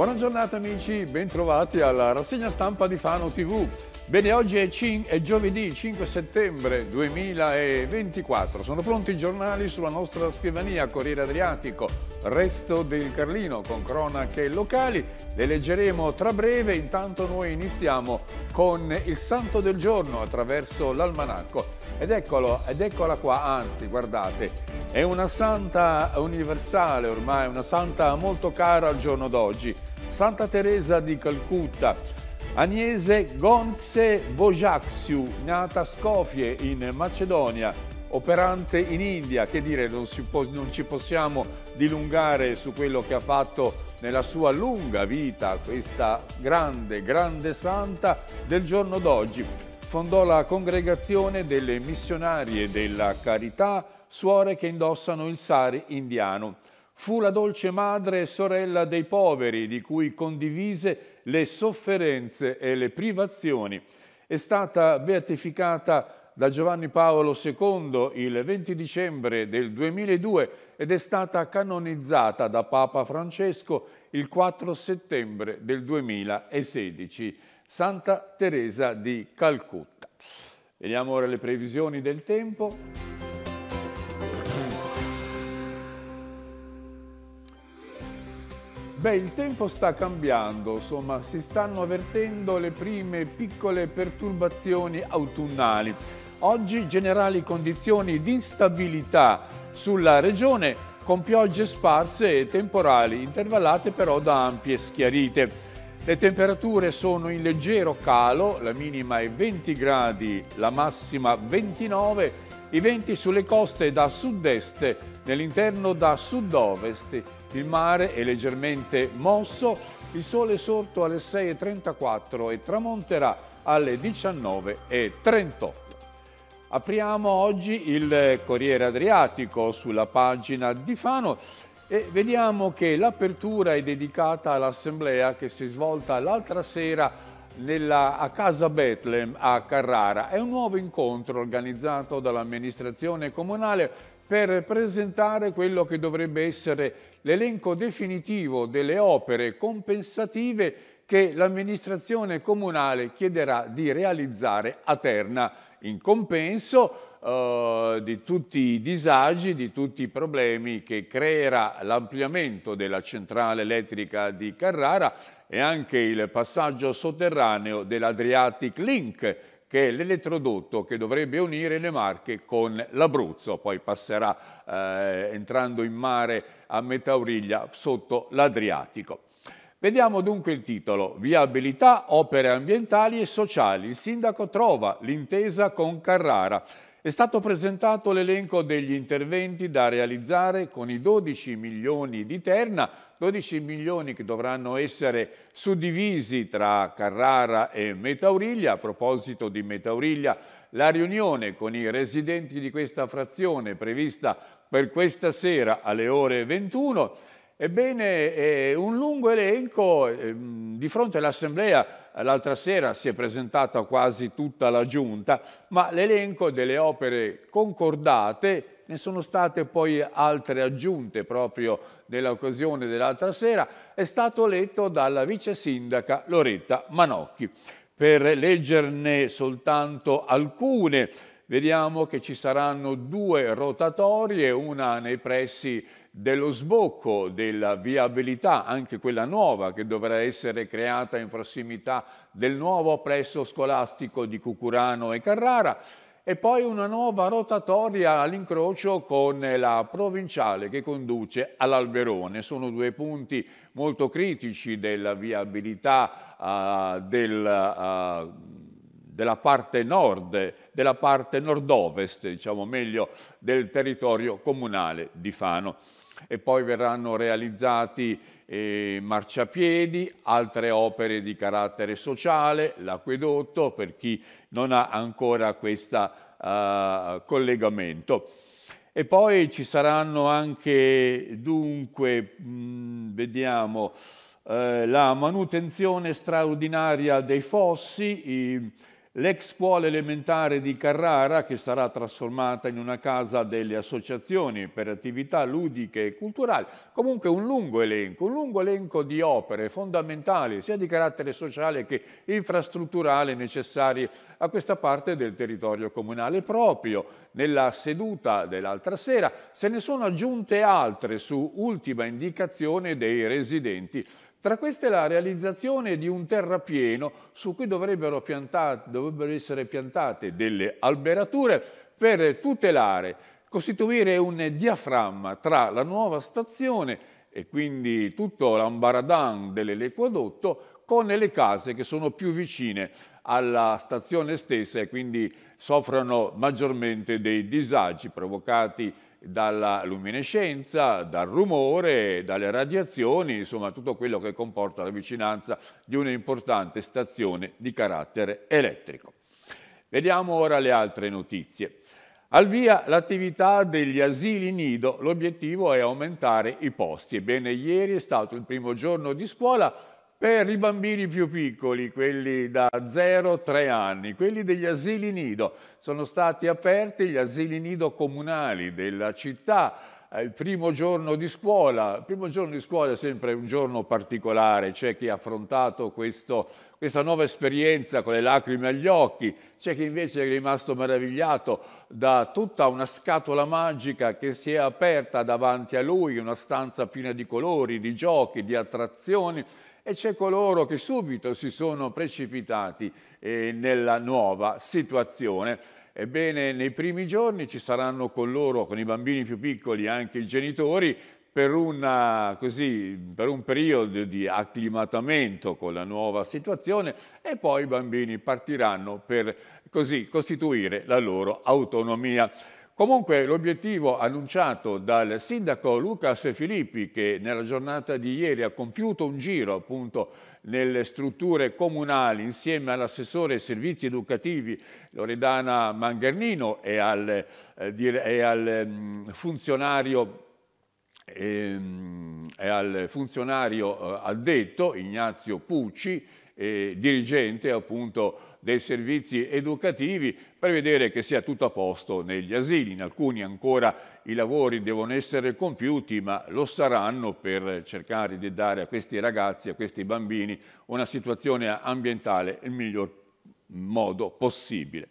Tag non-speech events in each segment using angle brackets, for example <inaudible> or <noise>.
Buona giornata amici, bentrovati alla rassegna stampa di Fano TV. Bene, oggi è, è, giovedì 5 settembre 2024. Sono pronti i giornali sulla nostra scrivania Corriere Adriatico, Resto del Carlino con cronache locali. Le leggeremo tra breve, intanto noi iniziamo con il Santo del Giorno attraverso l'Almanacco ed, eccolo, ed eccola qua, anzi guardate, è una santa universale ormai, una santa molto cara al giorno d'oggi, Santa Teresa di Calcutta, Agnese Gonkse Bojaxiu, nata a Scofie in Macedonia, operante in India, che dire, non, può, non, ci possiamo dilungare su quello che ha fatto nella sua lunga vita questa grande, grande santa del giorno d'oggi fondò la congregazione delle missionarie della carità, suore che indossano il sari indiano. Fu la dolce madre e sorella dei poveri, di cui condivise le sofferenze e le privazioni. È stata beatificata da Giovanni Paolo II il 20 dicembre del 2002 ed è stata canonizzata da Papa Francesco il 4 settembre del 2016. Santa Teresa di Calcutta. Vediamo ora le previsioni del tempo. Beh, il tempo sta cambiando, insomma, si stanno avvertendo le prime piccole perturbazioni autunnali. Oggi generali condizioni di instabilità sulla regione con piogge sparse e temporali, intervallate però da ampie schiarite. Le temperature sono in leggero calo, la minima è 20 gradi, la massima 29, i venti sulle coste da sud-est, nell'interno da sud-ovest, il mare è leggermente mosso, il sole è sorto alle 6.34 e tramonterà alle 19.38. Apriamo oggi il Corriere Adriatico sulla pagina di Fano e vediamo che l'apertura è dedicata all'assemblea che si è svolta l'altra sera nella, a Casa Betlem a Carrara. È un nuovo incontro organizzato dall'amministrazione comunale per presentare quello che dovrebbe essere l'elenco definitivo delle opere compensative che l'amministrazione comunale chiederà di realizzare a Terna. In compenso eh, di tutti i disagi, di tutti i problemi che creerà l'ampliamento della centrale elettrica di Carrara e anche il passaggio sotterraneo dell'Adriatic Link, che è l'elettrodotto che dovrebbe unire le Marche con l'Abruzzo, poi passerà eh, entrando in mare a metà origlia sotto l'Adriatico. Vediamo dunque il titolo, Viabilità, opere ambientali e sociali. Il sindaco trova l'intesa con Carrara. È stato presentato l'elenco degli interventi da realizzare con i 12 milioni di Terna, 12 milioni che dovranno essere suddivisi tra Carrara e Metauriglia. A proposito di Metauriglia, la riunione con i residenti di questa frazione prevista per questa sera alle ore 21. Ebbene, è un lungo elenco ehm, di fronte all'Assemblea l'altra sera si è presentata quasi tutta la giunta, ma l'elenco delle opere concordate ne sono state poi altre aggiunte proprio nell'occasione dell'altra sera, è stato letto dalla vice sindaca Loretta Manocchi. Per leggerne soltanto alcune, vediamo che ci saranno due rotatorie, una nei pressi dello sbocco, della viabilità, anche quella nuova che dovrà essere creata in prossimità del nuovo presso scolastico di Cucurano e Carrara e poi una nuova rotatoria all'incrocio con la provinciale che conduce all'Alberone. Sono due punti molto critici della viabilità uh, del, uh, della parte nord, della parte nord-ovest, diciamo meglio, del territorio comunale di Fano. E poi verranno realizzati eh, marciapiedi, altre opere di carattere sociale, l'acquedotto per chi non ha ancora questo eh, collegamento. E poi ci saranno anche, dunque, mh, mm, vediamo, eh, la manutenzione straordinaria dei fossi, i, L'ex scuola elementare di Carrara, che sarà trasformata in una casa delle associazioni per attività ludiche e culturali, comunque un lungo elenco, un lungo elenco di opere fondamentali, sia di carattere sociale che infrastrutturale, necessarie a questa parte del territorio comunale proprio. Nella seduta dell'altra sera se ne sono aggiunte altre su ultima indicazione dei residenti tra queste la realizzazione di un terrapieno su cui dovrebbero, piantate, dovrebbero essere piantate delle alberature per tutelare, costituire un diaframma tra la nuova stazione e quindi tutto l'ambaradan dell'equadotto con le case che sono più vicine alla stazione stessa e quindi soffrono maggiormente dei disagi provocati dalla luminescenza, dal rumore, dalle radiazioni, insomma tutto quello che comporta la vicinanza di un'importante stazione di carattere elettrico. Vediamo ora le altre notizie. Al via l'attività degli asili nido, l'obiettivo è aumentare i posti. Ebbene, ieri è stato il primo giorno di scuola, per i bambini più piccoli, quelli da 0 3 anni, quelli degli asili nido, sono stati aperti gli asili nido comunali della città eh, il primo giorno di scuola, il primo giorno di scuola è sempre un giorno particolare, c'è chi ha affrontato questo, questa nuova esperienza con le lacrime agli occhi, c'è chi invece è rimasto meravigliato da tutta una scatola magica che si è aperta davanti a lui, una stanza piena di colori, di giochi, di attrazioni e c'è coloro che subito si sono precipitati eh, nella nuova situazione. Ebbene, nei primi giorni ci saranno con loro, con i bambini più piccoli, anche i genitori, per, una, così, per, un periodo di acclimatamento con la nuova situazione e poi i bambini partiranno per così costituire la loro autonomia. Comunque l'obiettivo annunciato dal sindaco Lucas Filippi che nella giornata di ieri ha compiuto un giro appunto nelle strutture comunali insieme all'assessore servizi educativi Loredana Manghernino e al, eh, mm, ehm, e al funzionario e, eh, al funzionario addetto Ignazio Pucci, eh, dirigente appunto dei servizi educativi per vedere che sia tutto a posto negli asili. In alcuni ancora i lavori devono essere compiuti, ma lo saranno per cercare di dare a questi ragazzi, a questi bambini, una situazione ambientale il miglior modo possibile.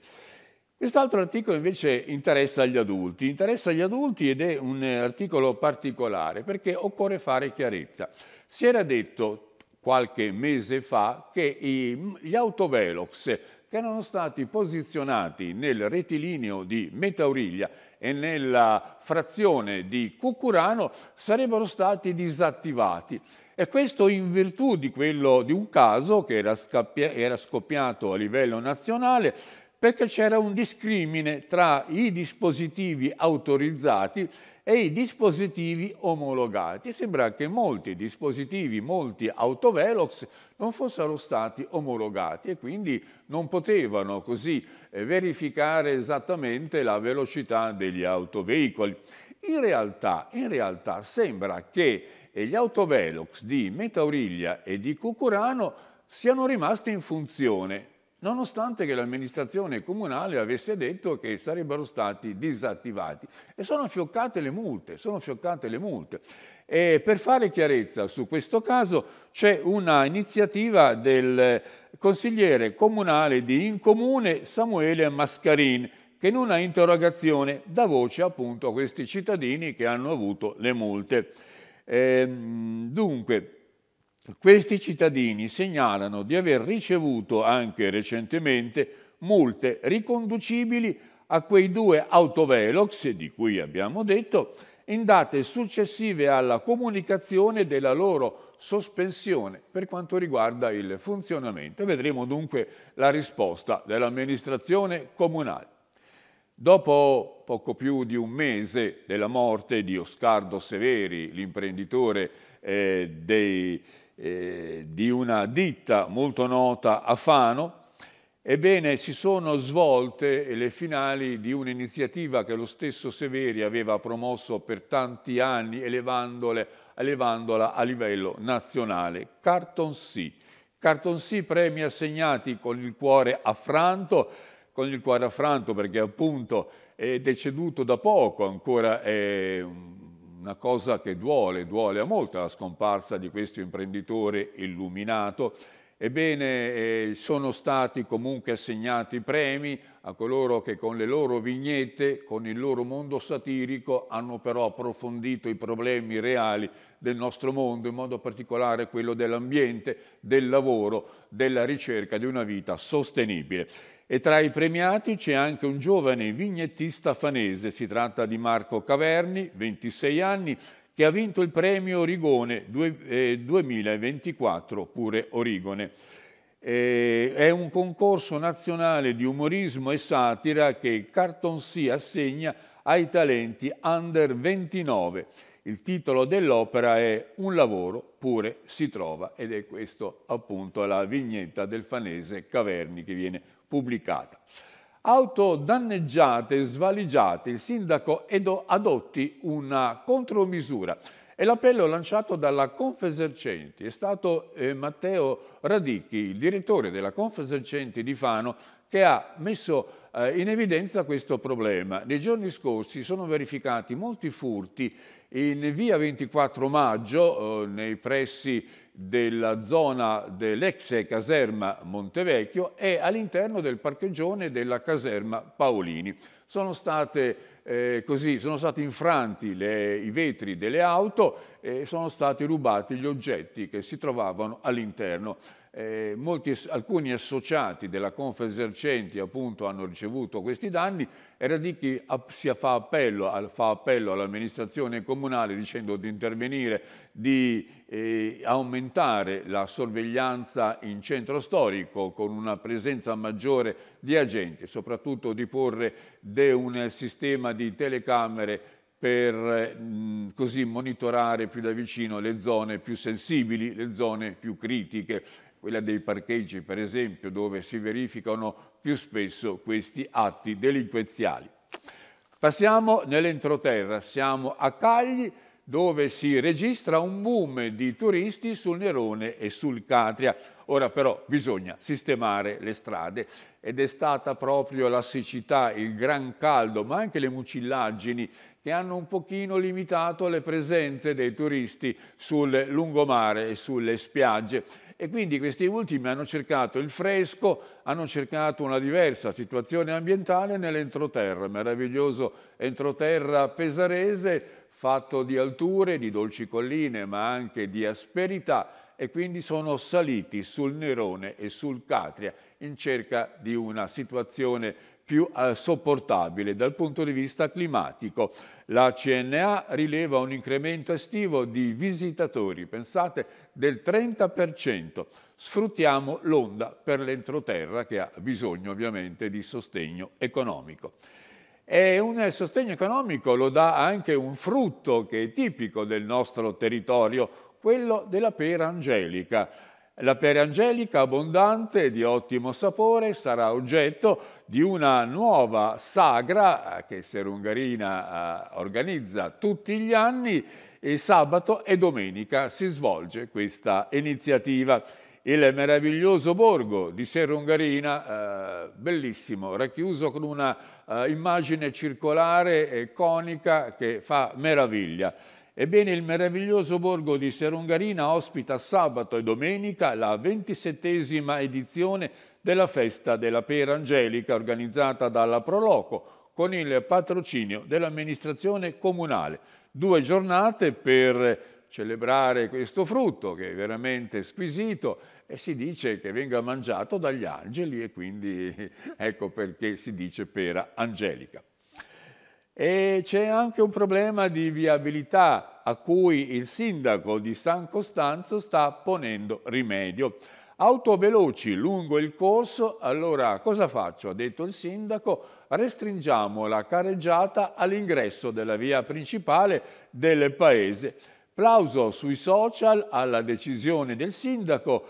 Quest'altro articolo invece interessa agli adulti, interessa agli adulti ed è un articolo particolare perché occorre fare chiarezza. Si era detto qualche mese fa che gli autovelox che erano stati posizionati nel rettilineo di Metauriglia e nella frazione di Cucurano sarebbero stati disattivati. E questo in virtù di, quello, di un caso che era, era scoppiato a livello nazionale perché c'era un discrimine tra i dispositivi autorizzati e i dispositivi omologati. Sembra che molti dispositivi, molti autovelox non fossero stati omologati e quindi non potevano così eh, verificare esattamente la velocità degli autoveicoli. In realtà, in realtà sembra che eh, gli autovelox di Metauriglia e di Cucurano siano rimasti in funzione nonostante che l'amministrazione comunale avesse detto che sarebbero stati disattivati. E sono fioccate le multe, sono fioccate le multe. E per fare chiarezza su questo caso c'è una iniziativa del consigliere comunale di Incomune Samuele Mascarin, che in una interrogazione dà voce appunto a questi cittadini che hanno avuto le multe. Ehm, dunque, questi cittadini segnalano di aver ricevuto anche recentemente multe riconducibili a quei due autovelox di cui abbiamo detto in date successive alla comunicazione della loro sospensione per quanto riguarda il funzionamento. Vedremo dunque la risposta dell'amministrazione comunale. Dopo poco più di un mese della morte di Oscardo Severi, l'imprenditore eh, dei eh, di una ditta molto nota a Fano, Ebbene, si sono svolte le finali di un'iniziativa che lo stesso Severi aveva promosso per tanti anni, elevandola a livello nazionale. Carton Sea. Carton Sea premi assegnati con il cuore affranto, con il cuore affranto perché appunto è deceduto da poco, ancora è un una cosa che duole, duole a molto la scomparsa di questo imprenditore illuminato. Ebbene, eh, sono stati comunque assegnati premi a coloro che con le loro vignette, con il loro mondo satirico, hanno però approfondito i problemi reali del nostro mondo, in modo particolare quello dell'ambiente, del lavoro, della ricerca di una vita sostenibile. E tra i premiati c'è anche un giovane vignettista fanese, si tratta di Marco Caverni, 26 anni, che ha vinto il premio Origone 2024, eh, pure Origone. È un concorso nazionale di umorismo e satira che Carton C assegna ai talenti under 29 il titolo dell'opera è Un lavoro pure si trova ed è questo appunto la vignetta del fanese Caverni che viene pubblicata. Auto danneggiate svaligiate, il sindaco Edo adotti una contromisura e l'appello lanciato dalla Confesercenti è stato eh, Matteo Radicchi, il direttore della Confesercenti di Fano, che ha messo eh, in evidenza questo problema. Nei giorni scorsi sono verificati molti furti in via 24 maggio, eh, nei pressi della zona dell'ex caserma Montevecchio e all'interno del parcheggione della caserma Paolini. Sono, state, eh, così, sono stati infranti le, i vetri delle auto e sono stati rubati gli oggetti che si trovavano all'interno. Eh, molti, alcuni associati della Confesercenti appunto hanno ricevuto questi danni e Radicchi fa appello, appello all'amministrazione comunale dicendo di intervenire, di eh, aumentare la sorveglianza in centro storico con una presenza maggiore di agenti, soprattutto di porre de un sistema di telecamere per mh, mm, così monitorare più da vicino le zone più sensibili, le zone più critiche quella dei parcheggi per esempio, dove si verificano più spesso questi atti delinquenziali. Passiamo nell'entroterra, siamo a Cagli, dove si registra un boom di turisti sul Nerone e sul Catria. Ora però bisogna sistemare le strade ed è stata proprio la siccità, il gran caldo, ma anche le mucillaggini che hanno un pochino limitato le presenze dei turisti sul lungomare e sulle spiagge e quindi questi ultimi hanno cercato il fresco, hanno cercato una diversa situazione ambientale nell'entroterra, meraviglioso entroterra pesarese fatto di alture, di dolci colline, ma anche di asperità e quindi sono saliti sul Nerone e sul Catria in cerca di una situazione più eh, sopportabile dal punto di vista climatico. La CNA rileva un incremento estivo di visitatori, pensate, del 30%. Sfruttiamo l'onda per l'entroterra che ha bisogno ovviamente di sostegno economico. E un sostegno economico lo dà anche un frutto che è tipico del nostro territorio, quello della pera angelica la pera angelica abbondante e di ottimo sapore sarà oggetto di una nuova sagra eh, che Serungarina eh, organizza tutti gli anni e sabato e domenica si svolge questa iniziativa. Il meraviglioso borgo di Serungarina, eh, bellissimo, racchiuso con una immagine circolare e conica che fa meraviglia. Ebbene, il meraviglioso borgo di Serungarina ospita sabato e domenica la ventisettesima edizione della Festa della Pera Angelica organizzata dalla Proloco con il patrocinio dell'amministrazione comunale. Due giornate per celebrare questo frutto che è veramente squisito e si dice che venga mangiato dagli angeli e quindi <laughs> ecco perché si dice pera angelica. E c'è anche un problema di viabilità a cui il sindaco di San Costanzo sta ponendo rimedio. Auto veloci lungo il corso, allora cosa faccio? Ha detto il sindaco, restringiamo la carreggiata all'ingresso della via principale del paese. Plauso sui social alla decisione del sindaco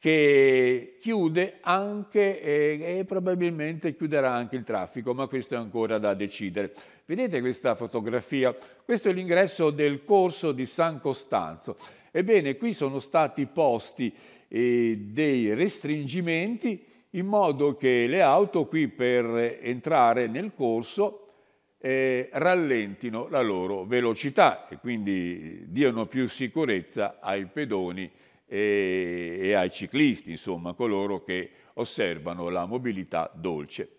che chiude anche e, eh, e probabilmente chiuderà anche il traffico, ma questo è ancora da decidere. Vedete questa fotografia? Questo è l'ingresso del corso di San Costanzo. Ebbene, qui sono stati posti eh, dei restringimenti in modo che le auto qui per entrare nel corso eh, rallentino la loro velocità e quindi eh, diano più sicurezza ai pedoni e, e ai ciclisti, insomma, coloro che osservano la mobilità dolce.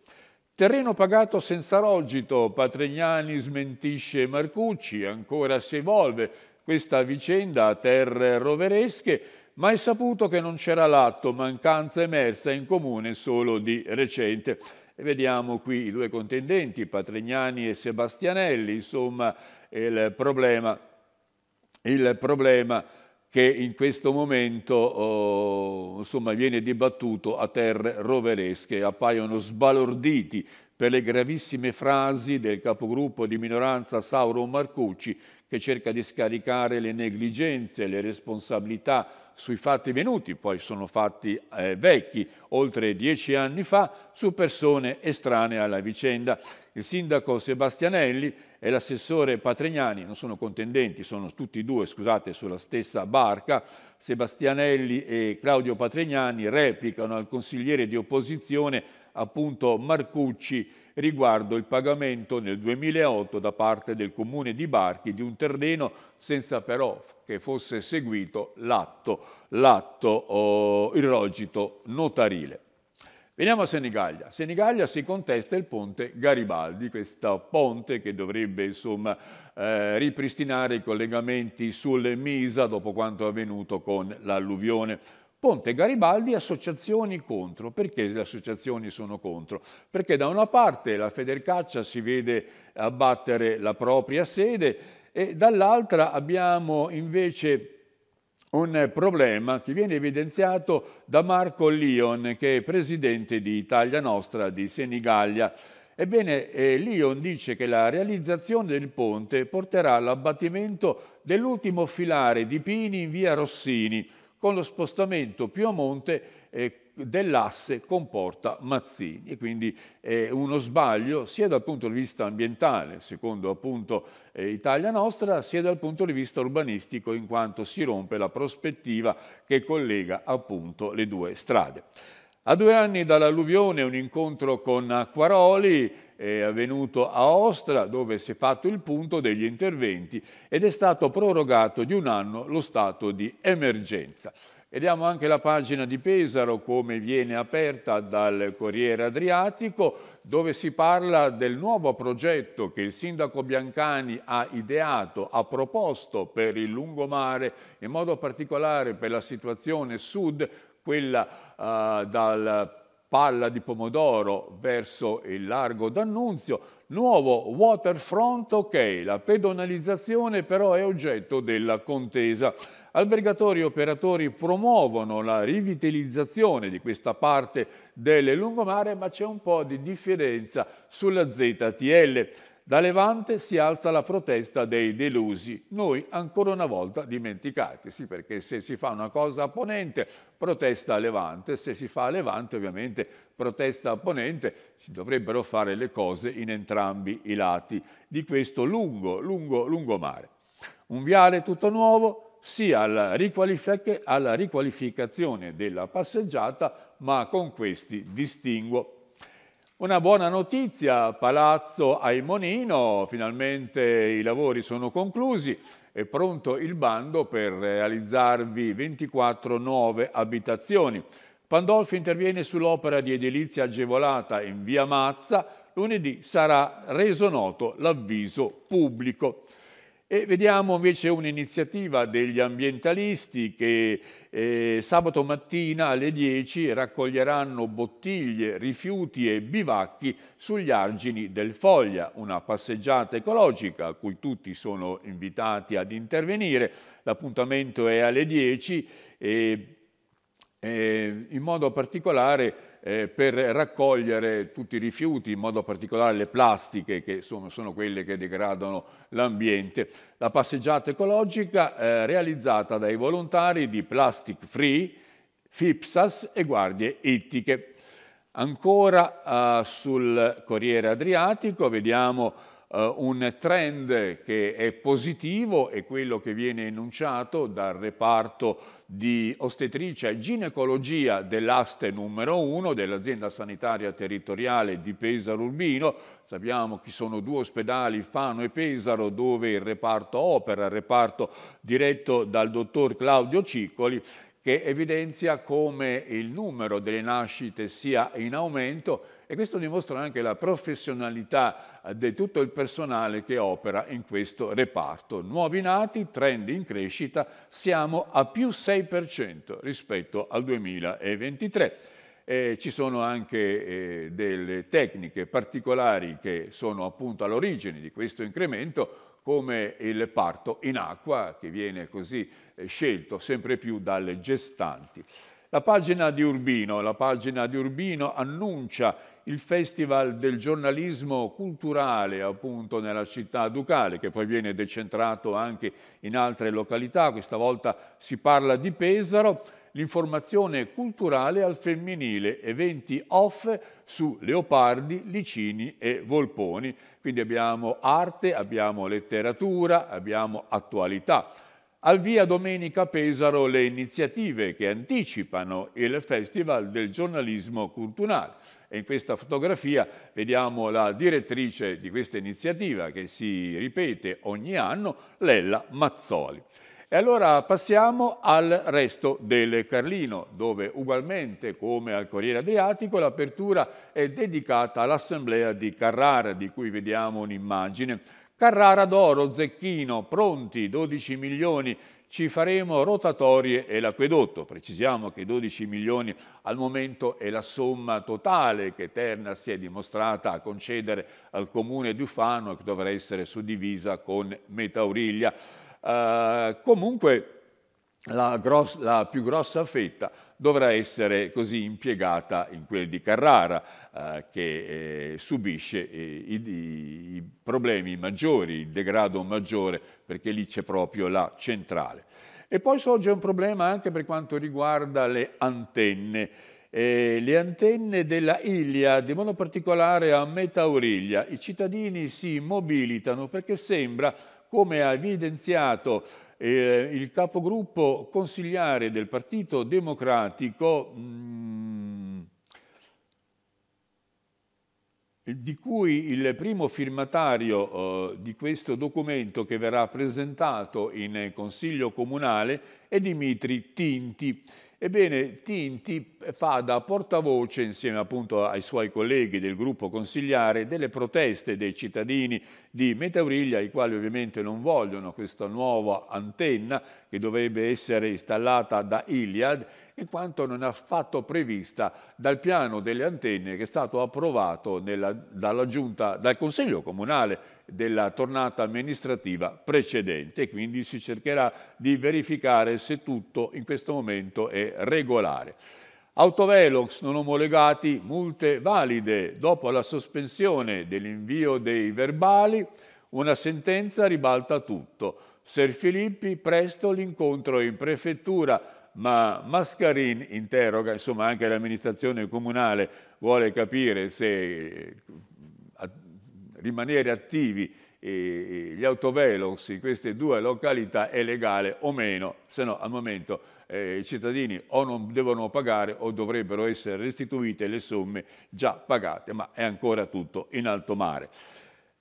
Terreno pagato senza rogito, Patregnani smentisce Marcucci, ancora si evolve questa vicenda a terre roveresche, ma è saputo che non c'era l'atto, mancanza emersa in comune solo di recente. E vediamo qui i due contendenti, Patregnani e Sebastianelli, insomma il problema, il problema che in questo momento oh, insomma, viene dibattuto a terre roveresche, appaiono sbalorditi per le gravissime frasi del capogruppo di minoranza Sauro Marcucci che cerca di scaricare le negligenze, le responsabilità sui fatti venuti, poi sono fatti eh, vecchi, oltre dieci anni fa, su persone estranee alla vicenda il sindaco Sebastianelli e l'assessore Patregnani, non sono contendenti, sono tutti e due, scusate, sulla stessa barca, Sebastianelli e Claudio Patregnani replicano al consigliere di opposizione appunto Marcucci riguardo il pagamento nel 2008 da parte del comune di Barchi di un terreno senza però che fosse seguito l'atto, l'atto oh, irrogito notarile. Veniamo a Senigallia. Senigallia si contesta il ponte Garibaldi, questo ponte che dovrebbe insomma, eh, ripristinare i collegamenti sul Misa dopo quanto è avvenuto con l'alluvione. Ponte Garibaldi, associazioni contro. Perché le associazioni sono contro? Perché da una parte la Federcaccia si vede abbattere la propria sede e dall'altra abbiamo invece un problema che viene evidenziato da Marco Lion, che è presidente di Italia Nostra di Senigallia. Ebbene, eh, Lion dice che la realizzazione del ponte porterà all'abbattimento dell'ultimo filare di pini in via Rossini, con lo spostamento più a monte eh, dell'asse comporta Mazzini e quindi è uno sbaglio sia dal punto di vista ambientale, secondo appunto eh, Italia Nostra, sia dal punto di vista urbanistico in quanto si rompe la prospettiva che collega appunto le due strade. A due anni dall'alluvione un incontro con Acquaroli è avvenuto a Ostra dove si è fatto il punto degli interventi ed è stato prorogato di un anno lo stato di emergenza. Vediamo anche la pagina di Pesaro come viene aperta dal Corriere Adriatico dove si parla del nuovo progetto che il sindaco Biancani ha ideato, ha proposto per il lungomare, in modo particolare per la situazione sud, quella eh, dal Palla di Pomodoro verso il Largo d'Annunzio, nuovo waterfront ok, la pedonalizzazione però è oggetto della contesa. Albergatori e operatori promuovono la rivitalizzazione di questa parte del lungomare, ma c'è un po' di differenza sulla ZTL. Da Levante si alza la protesta dei delusi, noi ancora una volta dimenticati, sì perché se si fa una cosa a Ponente protesta a Levante, se si fa a Levante ovviamente protesta a Ponente, si dovrebbero fare le cose in entrambi i lati di questo lungo, lungo, lungo mare. Un viale tutto nuovo, sia alla, riqualific alla riqualificazione della passeggiata, ma con questi distinguo. Una buona notizia, Palazzo Aimonino, finalmente i lavori sono conclusi, è pronto il bando per realizzarvi 24 nuove abitazioni. Pandolfi interviene sull'opera di edilizia agevolata in via Mazza, lunedì sarà reso noto l'avviso pubblico. E vediamo invece un'iniziativa degli ambientalisti che eh, sabato mattina alle 10 raccoglieranno bottiglie, rifiuti e bivacchi sugli argini del Foglia, una passeggiata ecologica a cui tutti sono invitati ad intervenire. L'appuntamento è alle 10 e eh, in modo particolare eh, per raccogliere tutti i rifiuti, in modo particolare le plastiche che sono, sono quelle che degradano l'ambiente. La passeggiata ecologica eh, realizzata dai volontari di Plastic Free, FIPSAS e Guardie Ittiche. Ancora eh, sul Corriere Adriatico vediamo Uh, un trend che è positivo è quello che viene enunciato dal reparto di ostetricia e ginecologia dell'aste numero 1 dell'azienda sanitaria territoriale di Pesaro Urbino. Sappiamo che sono due ospedali, Fano e Pesaro, dove il reparto opera, il reparto diretto dal dottor Claudio Ciccoli, che evidenzia come il numero delle nascite sia in aumento e questo dimostra anche la professionalità eh, di tutto il personale che opera in questo reparto. Nuovi nati, trend in crescita, siamo a più 6% rispetto al 2023. Eh, ci sono anche eh, delle tecniche particolari che sono appunto all'origine di questo incremento, come il parto in acqua, che viene così eh, scelto sempre più dalle gestanti. La pagina di Urbino, la pagina di Urbino annuncia il Festival del giornalismo culturale appunto nella città ducale che poi viene decentrato anche in altre località, questa volta si parla di Pesaro, l'informazione culturale al femminile, eventi off su Leopardi, Licini e Volponi. Quindi abbiamo arte, abbiamo letteratura, abbiamo attualità. Al via domenica Pesaro le iniziative che anticipano il Festival del giornalismo culturale. E in questa fotografia vediamo la direttrice di questa iniziativa che si ripete ogni anno, Lella Mazzoli. E allora passiamo al resto del Carlino, dove ugualmente come al Corriere Adriatico l'apertura è dedicata all'Assemblea di Carrara, di cui vediamo un'immagine Carrara d'Oro, Zecchino, pronti 12 milioni, ci faremo rotatorie e l'acquedotto. Precisiamo che 12 milioni al momento è la somma totale che Terna si è dimostrata a concedere al comune di Ufano che dovrà essere suddivisa con Metauriglia. Uh, eh, comunque la, gross, la, più grossa fetta dovrà essere così impiegata in quel di Carrara, eh, che eh, subisce eh, i, i, problemi maggiori, il degrado maggiore, perché lì c'è proprio la centrale. E poi sorge un problema anche per quanto riguarda le antenne. Eh, le antenne della Ilia, di modo particolare a metà Metauriglia, i cittadini si mobilitano perché sembra, come ha evidenziato eh, il capogruppo consigliare del Partito Democratico mm, di cui il primo firmatario eh, di questo documento che verrà presentato in Consiglio Comunale è Dimitri Tinti Ebbene, Tinti fa da portavoce, insieme appunto ai suoi colleghi del gruppo consigliare, delle proteste dei cittadini di Metauriglia, i quali ovviamente non vogliono questa nuova antenna che dovrebbe essere installata da Iliad in quanto non è affatto prevista dal piano delle antenne che è stato approvato nella, dalla giunta, dal Consiglio Comunale della tornata amministrativa precedente quindi si cercherà di verificare se tutto in questo momento è regolare. Autovelox non omologati, multe valide dopo la sospensione dell'invio dei verbali, una sentenza ribalta tutto. Ser Filippi, presto l'incontro in prefettura ma Mascarin interroga, insomma anche l'amministrazione comunale vuole capire se eh, rimanere attivi eh, eh, gli autovelox in queste due località è legale o meno, se no al momento eh, i cittadini o non devono pagare o dovrebbero essere restituite le somme già pagate, ma è ancora tutto in alto mare.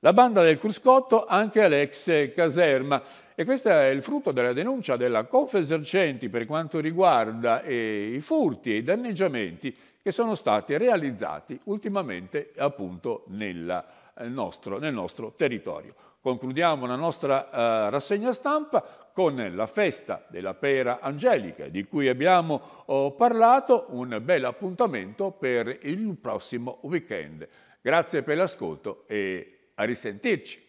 La banda del cruscotto anche all'ex caserma. E questo è il frutto della denuncia della Confesercenti per quanto riguarda eh, i furti e i danneggiamenti che sono stati realizzati ultimamente appunto nella, eh, nostro, nel nostro territorio. Concludiamo la nostra eh, rassegna stampa con la festa della pera angelica di cui abbiamo oh, parlato, un bel appuntamento per il prossimo weekend. Grazie per l'ascolto e a risentirci.